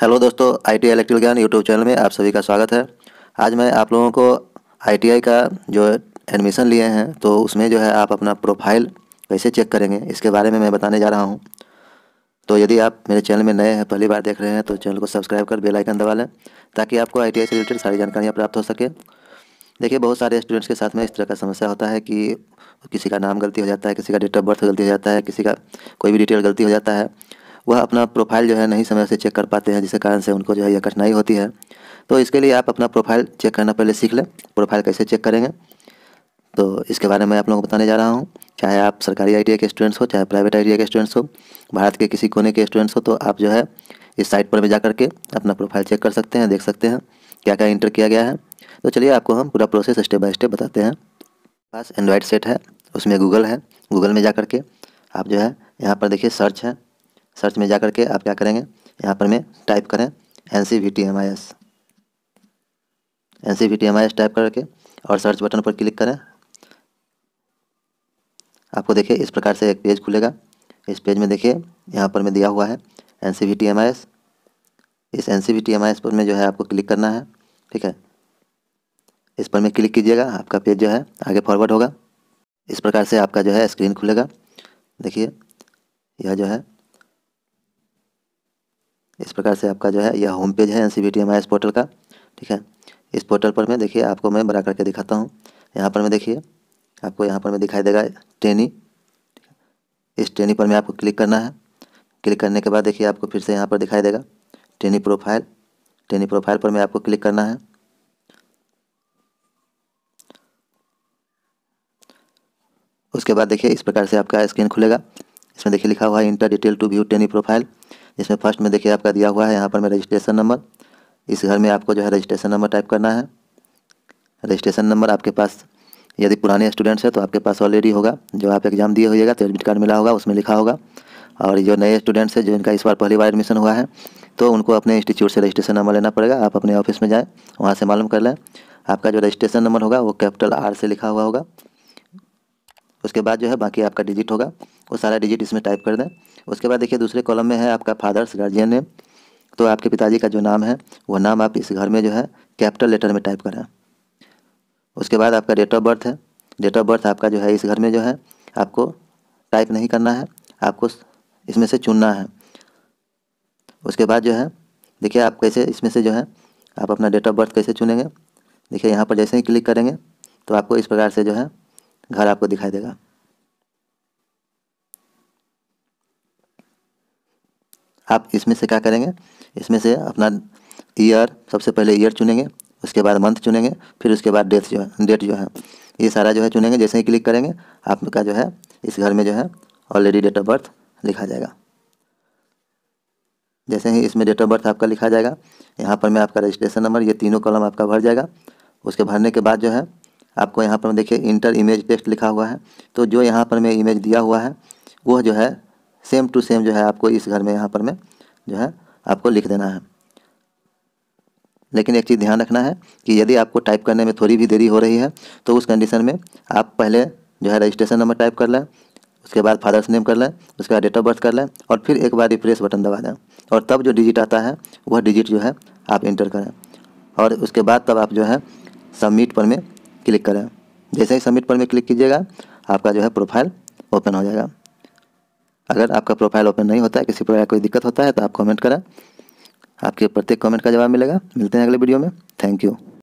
hello दोस्तों I T electrical Gyan YouTube channel में आप सभी का स्वागत है आज मैं आप लोगों को आई का जो एडमिशन लिए हैं तो उसमें जो है आप अपना प्रोफाइल कैसे चेक करेंगे इसके बारे में मैं बताने जा रहा हूँ तो यदि आप मेरे चैनल में नए हैं पहली बार देख रहे हैं तो चैनल को सब्सक्राइब कर बेलाइकन दबा लें ताकि आपको आई से रिलेटेड सारी जानकारियाँ प्राप्त हो सके देखिए बहुत सारे स्टूडेंट्स के साथ में इस तरह का समस्या होता है कि किसी का नाम गलती हो जाता है किसी का डेट ऑफ बर्थ गलती हो जाता है किसी का कोई भी डिटेल गलती हो जाता है वह अपना प्रोफाइल जो है नहीं समय से चेक कर पाते हैं जिसके कारण से उनको जो है यह कठिनाई होती है तो इसके लिए आप अपना प्रोफाइल चेक करना पहले सीख लें प्रोफाइल कैसे चेक करेंगे तो इसके बारे में आप लोगों को बताने जा रहा हूँ चाहे आप सरकारी आई के स्टूडेंट्स हो चाहे प्राइवेट आई के स्टूडेंट्स हो भारत के किसी कोने के स्टूडेंट्स हो तो आप जो है इस साइट पर भी जा करके अपना प्रोफाइल चेक कर सकते हैं देख सकते हैं क्या क्या इंटर किया गया है तो चलिए आपको हम पूरा प्रोसेस स्टेप बाय स्टेप बताते हैं पास एंड्रॉयड सेट है उसमें गूगल है गूगल में जा करके आप जो है यहाँ पर देखिए सर्च है सर्च में जा करके आप क्या करेंगे यहाँ पर मैं टाइप करें N C V T M I S N C V T M I S type करके और सर्च बटन पर क्लिक करें आपको देखिए इस प्रकार से एक पेज खुलेगा इस पेज में देखिए यहाँ पर मैं दिया हुआ है N C V T M I S इस N C V T M I S पर मैं जो है आपको क्लिक करना है ठीक है इस पर में क्लिक कीजिएगा आपका पेज जो है आगे फॉरवर्ड होगा इस प्रकार से आपका जो है स्क्रीन खुलेगा देखिए यह जो है इस प्रकार से आपका जो है यह होम पेज है एन सी इस पोर्टल का ठीक है इस पोर्टल पर मैं देखिए आपको मैं बड़ा करके दिखाता हूँ यहाँ पर मैं देखिए आपको यहाँ पर मैं दिखाई देगा ट्रेनी इस ट्रेनी पर मैं आपको क्लिक करना है क्लिक करने के बाद देखिए आपको फिर से यहाँ पर दिखाई देगा ट्रेनी प्रोफाइल ट्रेनी प्रोफाइल पर मैं आपको क्लिक करना है उसके बाद देखिए इस प्रकार से आपका स्क्रीन खुलेगा इसमें देखिए लिखा हुआ है enter detail to view trainee profile इसमें फर्स्ट में देखिए आपका दिया हुआ है यहाँ पर मैं रजिस्ट्रेशन नंबर इस घर में आपको जो है रजिस्ट्रेशन नंबर टाइप करना है रजिस्ट्रेशन नंबर आपके पास यदि पुराने स्टूडेंट्स हैं तो आपके पास ऑलरेडी होगा जो आप एग्ज़ाम दिए होइएगा तो एडमिट कार्ड मिला होगा उसमें लिखा होगा और जो नए स्टूडेंट्स हैं जो इनका इस बार पहली बार एडमिशन हुआ है तो उनको अपने इंस्टीट्यूट से रजिस्ट्रेशन नंबर लेना पड़ेगा आप अपने ऑफिस में जाएँ वहाँ से मालूम कर लें आपका जो रजिस्ट्रेशन नंबर होगा वो कैपिटल आर से लिखा हुआ होगा उसके बाद जो है बाकी आपका डिजिट होगा वो सारा डिजिट इसमें टाइप कर दें उसके बाद देखिए दूसरे कॉलम में है आपका फादर्स गार्जियन नेम तो आपके पिताजी का जो नाम है वो नाम आप इस घर में जो है कैपिटल लेटर में टाइप करें उसके बाद आपका डेट ऑफ बर्थ है डेट ऑफ बर्थ आपका जो है इस घर में जो है आपको टाइप नहीं करना है आपको इसमें से चुनना है उसके बाद जो है देखिए आप कैसे इसमें से जो है आप अपना डेट ऑफ बर्थ कैसे चुनेंगे देखिए यहाँ पर जैसे ही क्लिक करेंगे तो आपको इस प्रकार से जो है घर आपको दिखाई देगा आप इसमें से क्या करेंगे इसमें से अपना ईयर सबसे पहले ईयर चुनेंगे उसके बाद मंथ चुनेंगे फिर उसके बाद डेट जो है डेट जो है ये सारा जो है चुनेंगे जैसे ही क्लिक करेंगे आपका जो है इस घर में जो है ऑलरेडी डेट ऑफ बर्थ लिखा जाएगा जैसे ही इसमें डेट ऑफ बर्थ आपका लिखा जाएगा यहाँ पर मैं आपका रजिस्ट्रेशन नंबर ये तीनों कॉलम आपका भर जाएगा उसके भरने के बाद जो है आपको यहाँ पर देखिए इंटर इमेज टेक्स्ट लिखा हुआ है तो जो यहाँ पर मैं इमेज दिया हुआ है वह जो है सेम टू सेम जो है आपको इस घर में यहाँ पर में जो है आपको लिख देना है लेकिन एक चीज़ ध्यान रखना है कि यदि आपको टाइप करने में थोड़ी भी देरी हो रही है तो उस कंडीशन में आप पहले जो है रजिस्ट्रेशन नंबर टाइप कर लें उसके बाद फादर्स नेम कर लें उसके बाद डेट ऑफ बर्थ कर लें और फिर एक बार रिफ्रेश बटन दबा दें और तब जो डिजिट आता है वह डिजिट जो है आप इंटर करें और उसके बाद तब आप जो है सबमिट पर में क्लिक करें जैसे ही सबमिट पर में क्लिक कीजिएगा आपका जो है प्रोफाइल ओपन हो जाएगा अगर आपका प्रोफाइल ओपन नहीं होता है किसी प्रकार कोई दिक्कत होता है तो आप कमेंट करें आपके प्रत्येक कमेंट का जवाब मिलेगा मिलते हैं अगले वीडियो में थैंक यू